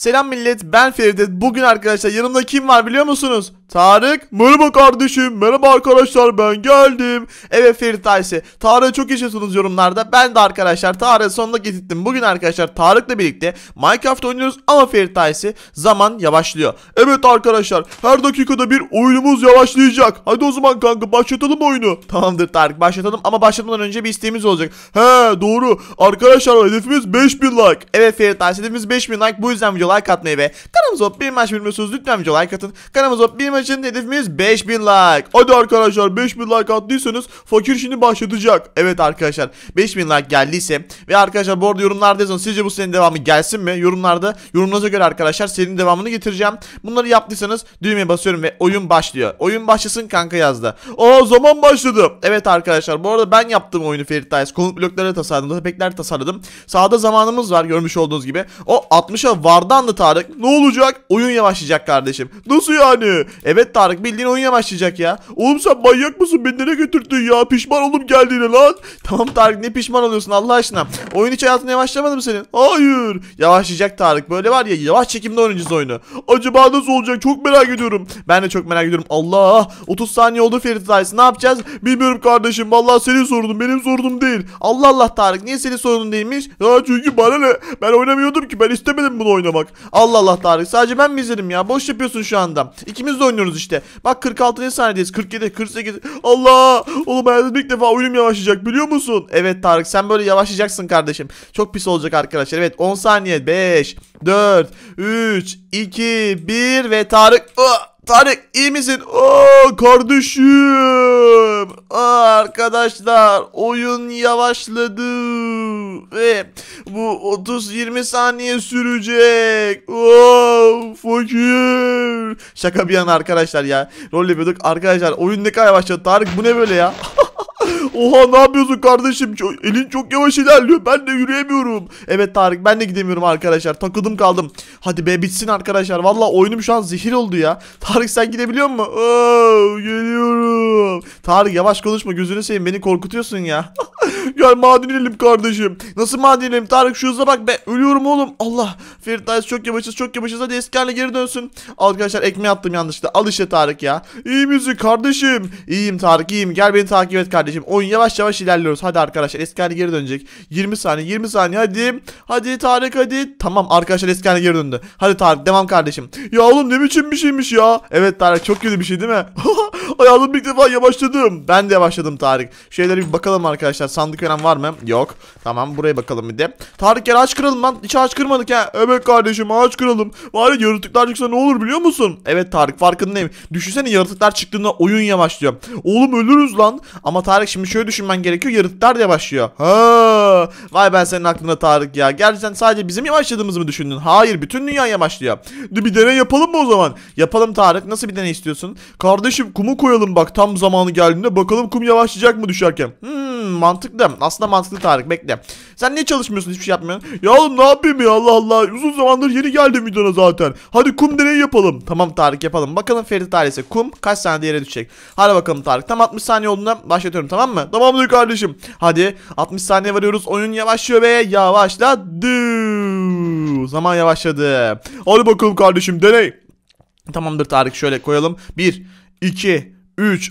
Selam millet ben Fevdet. Bugün arkadaşlar yanımda kim var biliyor musunuz? Tarık. Merhaba kardeşim. Merhaba arkadaşlar ben geldim. Evet Ferit Ayşe. Tarık'ı çok yaşıyorsunuz yorumlarda. Ben de arkadaşlar Tarık'ı sonunda getirdim. Bugün arkadaşlar Tarık'la birlikte Minecraft oynuyoruz ama Ferit Ayşe zaman yavaşlıyor. Evet arkadaşlar her dakikada bir oyunumuz yavaşlayacak. Hadi o zaman kanka başlatalım oyunu. Tamamdır Tarık başlatalım ama başlamadan önce bir isteğimiz olacak. He doğru. Arkadaşlar hedefimiz 5000 like. Evet Ferit Ayşe hedefimiz 5000 like. Bu yüzden video like atmayı ve kanalımıza bir maç bilmiyorsunuz lütfen video like atın. Kanalımıza bir maçın hedefimiz 5000 like. Hadi arkadaşlar 5000 like attıysanız fakir şimdi başlatacak. Evet arkadaşlar 5000 like geldiyse ve arkadaşlar bu arada yorumlarda yazın sizce bu senin devamı gelsin mi? Yorumlarda yorumlarınıza göre arkadaşlar senin devamını getireceğim. Bunları yaptıysanız düğmeye basıyorum ve oyun başlıyor. Oyun başlasın kanka yazdı. Aa zaman başladı. Evet arkadaşlar bu arada ben yaptığım oyunu Ferit Tales. Konut blokları tasarladım. Pekler tasarladım. Sağda zamanımız var görmüş olduğunuz gibi. O 60'a vardan anda Tarık ne olacak? Oyun yavaşlayacak kardeşim. Nasıl yani? Evet Tarık bildiğin oyun yavaşlayacak ya. Oğlum sen manyak mısın? Beni nereye götürdün ya? Pişman oldum geldiğine lan. Tamam Tarık ne pişman oluyorsun Allah aşkına. Oyun hiç hayatında yavaşlamadı mı senin? Hayır. Yavaşlayacak Tarık. Böyle var ya yavaş çekimde oynayacağız oyunu. Acaba nasıl olacak? Çok merak ediyorum. Ben de çok merak ediyorum. Allah. 30 saniye oldu Ferit Sayısı. Ne yapacağız? Bilmiyorum kardeşim. Valla senin sorunun benim sorunum değil. Allah Allah Tarık niye senin sorunun değilmiş? Ya çünkü bana ne? Ben oynamıyordum ki. Ben istemedim bunu oynamak bak. Allah Allah Tarık sadece ben mi izledim ya? Boş yapıyorsun şu anda. İkimiz de oynuyoruz işte. Bak 46. saniyedeyiz. 47, 48. Allah! Oğlum hayatımda ilk defa oyunum yavaşlayacak biliyor musun? Evet Tarık sen böyle yavaşlayacaksın kardeşim. Çok pis olacak arkadaşlar. Evet 10 saniye. 5, 4, 3, 2, 1 ve Tarık... Ah! Tarık iyi misin? Aa, kardeşim. Aa, arkadaşlar oyun yavaşladı ve bu 30-20 saniye sürecek. Oh, fakir. Şaka bir yana arkadaşlar ya. Rol yapıyorduk. Arkadaşlar oyun ne kadar başladı. Tarık bu ne böyle ya? Oha ne yapıyorsun kardeşim? Çok, elin çok yavaş ilerliyor. Ben de yürüyemiyorum. Evet Tarık ben de gidemiyorum arkadaşlar. Takıldım kaldım. Hadi be bitsin arkadaşlar. Valla oyunum şu an zehir oldu ya. Tarık sen gidebiliyor musun? Oo, geliyorum. Tarık yavaş konuşma gözünü seveyim. Beni korkutuyorsun ya. Gel maden inelim kardeşim. Nasıl maden inelim? Tarık şu hıza bak be. Ölüyorum oğlum. Allah. Ferit çok yavaşız çok yavaşız. Hadi eski geri dönsün. Arkadaşlar ekmeği attım yanlışlıkla. Al işte Tarık ya. İyi müzik kardeşim. İyiyim Tarık iyiyim. Gel beni takip et kardeşim. O oyun yavaş yavaş ilerliyoruz. Hadi arkadaşlar eski haline geri dönecek. 20 saniye 20 saniye hadi. Hadi Tarık hadi. Tamam arkadaşlar eski haline geri döndü. Hadi Tarık devam kardeşim. Ya oğlum ne biçim bir şeymiş ya. Evet Tarık çok kötü bir şey değil mi? Hayatım ilk defa yavaşladım. Ben de yavaşladım Tarık. Şeylere bir bakalım arkadaşlar. Sandık veren var mı? Yok. Tamam buraya bakalım bir de. Tarık gel aç kıralım lan. Hiç aç kırmadık ha. Evet kardeşim aç kıralım. Var ya yaratıklar çıksa ne olur biliyor musun? Evet Tarık farkındayım. Düşünsene yaratıklar çıktığında oyun yavaşlıyor. Oğlum ölürüz lan. Ama Tarık şimdi şöyle düşünmen gerekiyor. Yaratıklar yavaşlıyor. Ha. Vay ben senin aklına Tarık ya. Gerçekten sadece bizim yavaşladığımızı mı düşündün? Hayır bütün dünya yavaşlıyor. Bir deney yapalım mı o zaman? Yapalım Tarık. Nasıl bir deney istiyorsun? Kardeşim kumu koy koyalım bak tam zamanı geldiğinde. Bakalım kum yavaşlayacak mı düşerken. Hmm mantıklı. Aslında mantıklı Tarık bekle. Sen niye çalışmıyorsun hiçbir şey yapmıyorsun? Ya oğlum ne yapayım ya Allah Allah. Uzun zamandır yeni geldim videona zaten. Hadi kum deneyi yapalım. Tamam Tarık yapalım. Bakalım Ferit ailesi kum kaç saniyede yere düşecek. Hadi bakalım Tarık. Tam 60 saniye olduğunda başlatıyorum tamam mı? Tamamdır kardeşim. Hadi 60 saniye varıyoruz. Oyun yavaşlıyor be. Yavaşladı. Zaman yavaşladı. Hadi bakalım kardeşim deney. Tamamdır Tarık şöyle koyalım. 1, 2, 3.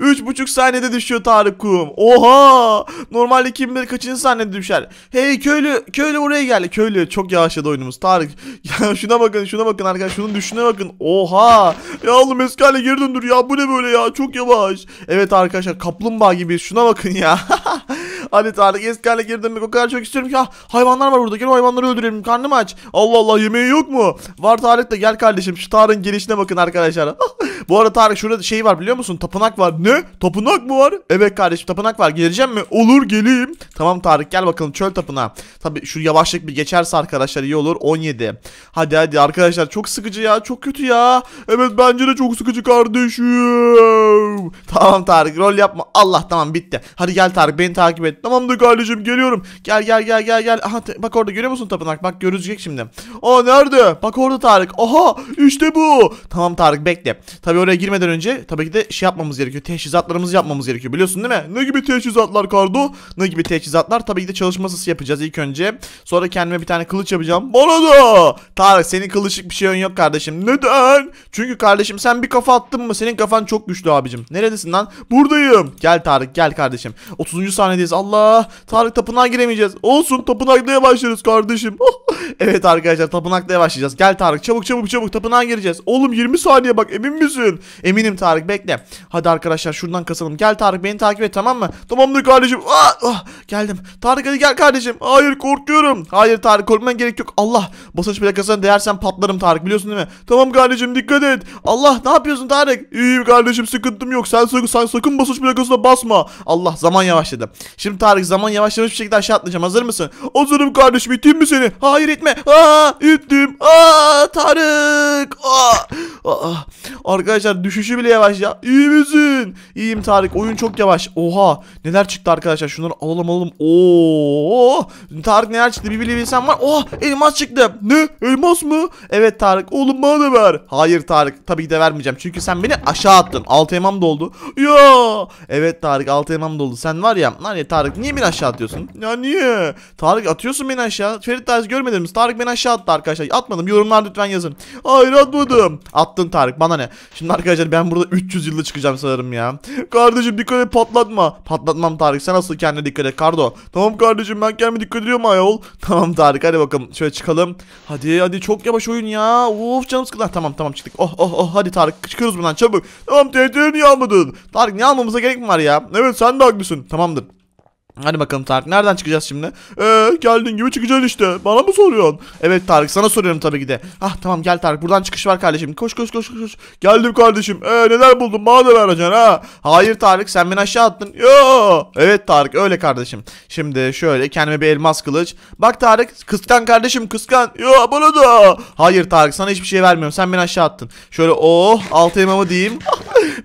buçuk saniyede düşüyor Tarık kum. Oha! Normalde kim bilir kaçıncı saniyede düşer. Hey köylü, köylü buraya geldi. Köylü çok yavaşladı oyunumuz. Tarık ya şuna bakın, şuna bakın arkadaşlar. Şunun düşüne bakın. Oha! Ya oğlum eski geri döndür ya. Bu ne böyle ya? Çok yavaş. Evet arkadaşlar kaplumbağa gibi. Şuna bakın ya. Hadi Tarık eski geri dönmek o kadar çok istiyorum ki. Ha, ah, hayvanlar var burada. Gel o hayvanları öldürelim. Karnım aç. Allah Allah yemeği yok mu? Var Tarık da gel kardeşim. Şu Tarık'ın gelişine bakın arkadaşlar. Bu arada Tarık şurada şey var biliyor musun? Tapınak var. Ne? Tapınak mı var? Evet kardeşim tapınak var. Geleceğim mi? Olur geleyim. Tamam Tarık gel bakalım çöl tapınağı. Tabi şu yavaşlık bir geçerse arkadaşlar iyi olur. 17. Hadi hadi arkadaşlar çok sıkıcı ya. Çok kötü ya. Evet bence de çok sıkıcı kardeşim. Tamam Tarık rol yapma. Allah tamam bitti. Hadi gel Tarık beni takip et. Tamamdır kardeşim geliyorum. Gel gel gel gel gel. Aha bak orada görüyor musun tapınak? Bak görülecek şimdi. Aa nerede? Bak orada Tarık. Aha işte bu. Tamam Tarık bekle. Tabi oraya girmeden önce tabii ki de şey yapmamız gerekiyor. Teşhizatlarımızı yapmamız gerekiyor. Biliyorsun değil mi? Ne gibi teşhizatlar Kardo? Ne gibi teşhizatlar? Tabii ki de çalışma masası yapacağız ilk önce. Sonra kendime bir tane kılıç yapacağım. Bana da! Tarık senin kılıçlık bir şeyin yok kardeşim. Neden? Çünkü kardeşim sen bir kafa attın mı? Senin kafan çok güçlü abicim. Neredesin lan? Buradayım. Gel Tarık gel kardeşim. 30. saniyedeyiz Allah! Tarık tapınağa giremeyeceğiz. Olsun tapınaklıya başlarız kardeşim. evet arkadaşlar tapınakla başlayacağız. Gel Tarık çabuk çabuk çabuk tapınağa gireceğiz. Oğlum 20 saniye bak emin misin? Eminim Tarık bekle. Hadi arkadaşlar şuradan kasalım. Gel Tarık beni takip et tamam mı? Tamamdır kardeşim. Aa, ah, ah, geldim. Tarık hadi gel kardeşim. Hayır korkuyorum. Hayır Tarık korkman gerek yok. Allah basınç plakasına değersen patlarım Tarık biliyorsun değil mi? Tamam kardeşim dikkat et. Allah ne yapıyorsun Tarık? İyiyim kardeşim sıkıntım yok. Sen sakın, sen sakın basınç plakasına basma. Allah zaman yavaşladı. Şimdi Tarık zaman yavaşlamış bir şekilde aşağı atlayacağım. Hazır mısın? Hazırım kardeşim iteyim mi seni? Hayır eritme. Aa, üptüm. Aa, tanrım. Arkadaşlar düşüşü bile yavaş ya. İyi misin? İyiyim Tarık. Oyun çok yavaş. Oha. Neler çıktı arkadaşlar? Şunları alalım alalım. Oo. Tarık neler çıktı? Bir bilebilsem var. oha elmas çıktı. Ne? Elmas mı? Evet Tarık. Oğlum bana da ver. Hayır Tarık. Tabii ki de vermeyeceğim. Çünkü sen beni aşağı attın. Altı elmam doldu. Ya. Evet Tarık. Altı emam doldu. Sen var ya. Hani Tarık niye beni aşağı atıyorsun? Ya niye? Tarık atıyorsun beni aşağı. Ferit Tarık görmediniz. Tarık beni aşağı attı arkadaşlar. Atmadım. Yorumlar lütfen yazın. Hayır atmadım. Attın Tarık. Bana ne? Şimdi arkadaşlar ben burada 300 yılda çıkacağım sanırım ya. Kardeşim dikkat et patlatma. Patlatmam Tarık sen nasıl kendine dikkat et Kardo. Tamam kardeşim ben kendime dikkat ediyorum ayol. Tamam Tarık hadi bakalım şöyle çıkalım. Hadi hadi çok yavaş oyun ya. Of canım sıkıldı. Tamam tamam çıktık. Oh oh oh hadi Tarık çıkıyoruz buradan çabuk. Tamam TNT'leri niye almadın? Tarık niye almamıza gerek mi var ya? Evet sen de haklısın. Tamamdır. Hadi bakalım Tarık nereden çıkacağız şimdi? Eee geldin gibi çıkacaksın işte. Bana mı soruyorsun? Evet Tarık sana soruyorum tabii ki de. Ah tamam gel Tarık buradan çıkış var kardeşim. Koş koş koş koş. Geldim kardeşim. Eee neler buldun? Madem aracan ha. Hayır Tarık sen beni aşağı attın. Yo. Evet Tarık öyle kardeşim. Şimdi şöyle kendime bir elmas kılıç. Bak Tarık kıskan kardeşim kıskan. Yo bana da. Hayır Tarık sana hiçbir şey vermiyorum. Sen beni aşağı attın. Şöyle oh altı elmamı diyeyim.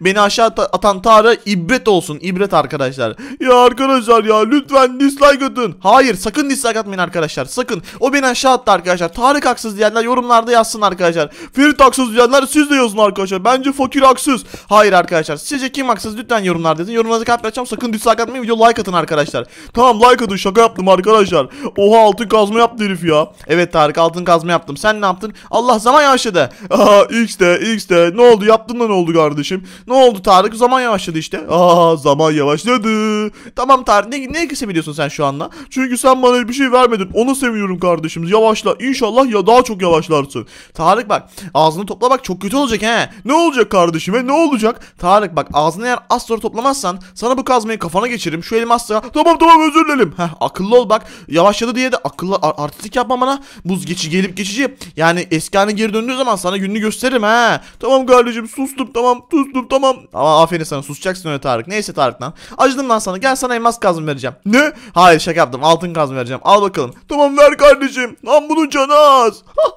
Beni aşağı atan Tarık'a ibret olsun. İbret arkadaşlar. Ya arkadaşlar ya lütfen dislike atın. Hayır sakın dislike atmayın arkadaşlar. Sakın. O beni aşağı attı arkadaşlar. Tarık haksız diyenler yorumlarda yazsın arkadaşlar. Ferit haksız diyenler siz de yazın arkadaşlar. Bence fakir haksız. Hayır arkadaşlar. Sizce kim haksız lütfen yorumlarda yazın. Yorumlarınızı kalp açacağım. Sakın dislike atmayın. Video like atın arkadaşlar. Tamam like atın. Şaka yaptım arkadaşlar. Oha altın kazma yaptı herif ya. Evet Tarık altın kazma yaptım. Sen ne yaptın? Allah zaman yavaşladı. Aha X'de X'de ne oldu yaptın da ne oldu kardeşim? Ne oldu Tarık? Zaman yavaşladı işte. Aa zaman yavaşladı. Tamam Tarık ne, ne kesebiliyorsun sen şu anda? Çünkü sen bana bir şey vermedin. Onu seviyorum kardeşim. Yavaşla. İnşallah ya daha çok yavaşlarsın. Tarık bak ağzını topla bak çok kötü olacak he. Ne olacak kardeşime ne olacak? Tarık bak ağzını eğer az sonra toplamazsan sana bu kazmayı kafana geçiririm. Şu elim asla. Tamam tamam özür dilerim. Heh akıllı ol bak. Yavaşladı diye de akıllı ar artistik yapma bana. Buz geçi gelip geçici. Yani eski geri döndüğü zaman sana gününü gösteririm he. Tamam kardeşim sustum tamam sustum oğlum tamam. Ama aferin sana susacaksın öyle Tarık. Neyse Tarık lan. Acıdım lan sana. Gel sana elmas kazma vereceğim. Ne? Hayır şaka yaptım. Altın kazma vereceğim. Al bakalım. Tamam ver kardeşim. Lan bunun canaz.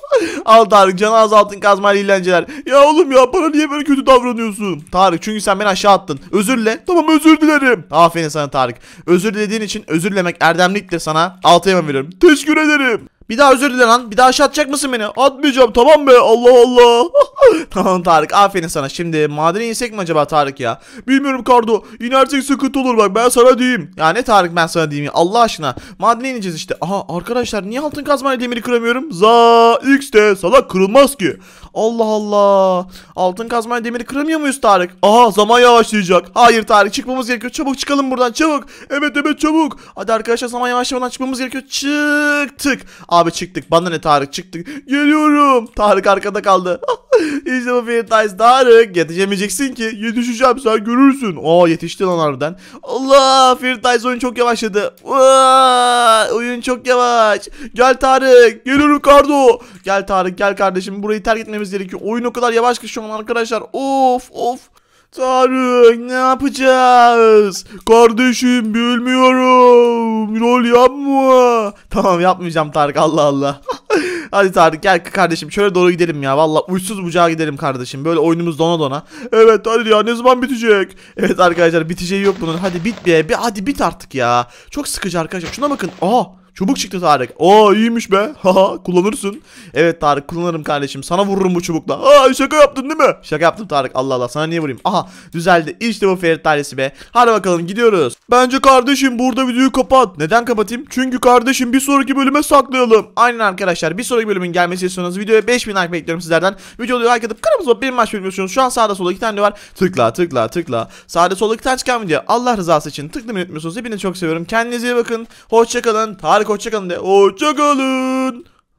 Al Tarık canaz altın kazma eğlenceler. Ya oğlum ya bana niye böyle kötü davranıyorsun? Tarık çünkü sen beni aşağı attın. Özürle. Tamam özür dilerim. Aferin sana Tarık. Özür dilediğin için özür dilemek erdemlikle sana altı veriyorum. Teşekkür ederim. Bir daha özür dile lan. Bir daha atacak mısın beni? Atmayacağım tamam be. Allah Allah. tamam Tarık aferin sana. Şimdi madene insek mi acaba Tarık ya? Bilmiyorum Kardo. İnersek şey sıkıntı olur bak ben sana diyeyim. Ya ne Tarık ben sana diyeyim ya. Allah aşkına. Madene ineceğiz işte. Aha arkadaşlar niye altın kazmayla demiri kıramıyorum? Za X de salak kırılmaz ki. Allah Allah. Altın kazmayla demiri kıramıyor muyuz Tarık? Aha zaman yavaşlayacak. Hayır Tarık çıkmamız gerekiyor. Çabuk çıkalım buradan çabuk. Evet evet çabuk. Hadi arkadaşlar zaman yavaşlamadan çıkmamız gerekiyor. Çıktık. Abi çıktık. Bana ne Tarık çıktık. Geliyorum. Tarık arkada kaldı. İşte bu Firtays Tarık. Yetişemeyeceksin ki. Yetişeceğim sen görürsün. Aa yetişti lan harbiden. Allah Firtays oyun çok yavaşladı. Aa, oyun çok yavaş. Gel Tarık. Geliyorum Kardo. Gel Tarık gel kardeşim. Burayı terk etmemiz gerekiyor. Oyun o kadar yavaş ki şu an arkadaşlar. Of of. Tarık ne yapacağız? Kardeşim bilmiyorum. Rol yapma. Tamam yapmayacağım Tarık Allah Allah. Hadi Tarık gel kardeşim şöyle doğru gidelim ya. Valla uçsuz bucağa gidelim kardeşim. Böyle oyunumuz dona dona. Evet hadi ya ne zaman bitecek? Evet arkadaşlar biteceği yok bunun. Hadi bit be. Bir, hadi bit artık ya. Çok sıkıcı arkadaşlar. Şuna bakın. Aha. Çubuk çıktı Tarık. Oo iyiymiş be. Haha kullanırsın. Evet Tarık kullanırım kardeşim. Sana vururum bu çubukla. Aa şaka yaptın değil mi? Şaka yaptım Tarık. Allah Allah sana niye vurayım? Aha düzeldi. İşte bu Ferit ailesi be. Hadi bakalım gidiyoruz. Bence kardeşim burada videoyu kapat. Neden kapatayım? Çünkü kardeşim bir sonraki bölüme saklayalım. Aynen arkadaşlar. Bir sonraki bölümün gelmesi istiyorsanız videoya 5000 like bekliyorum sizlerden. Videoyu like atıp kanalımıza bir maç bekliyorsunuz. Şu an sağda solda iki tane var. Tıkla tıkla tıkla. Sağda solda iki tane çıkan video. Allah rızası için tıklamayı unutmuyorsunuz. Hepinizi çok seviyorum. Kendinize iyi bakın. Hoşçakalın. Tarık like hoşçakalın de. Hoşçakalın.